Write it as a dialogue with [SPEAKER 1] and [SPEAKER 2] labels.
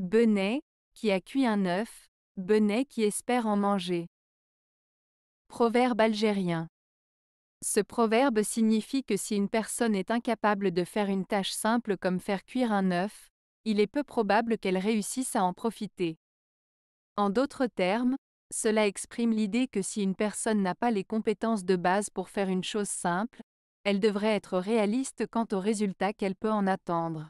[SPEAKER 1] Benet, qui a cuit un œuf, Benet qui espère en manger. Proverbe algérien. Ce proverbe signifie que si une personne est incapable de faire une tâche simple comme faire cuire un œuf, il est peu probable qu'elle réussisse à en profiter. En d'autres termes, cela exprime l'idée que si une personne n'a pas les compétences de base pour faire une chose simple, elle devrait être réaliste quant au résultat qu'elle peut en attendre.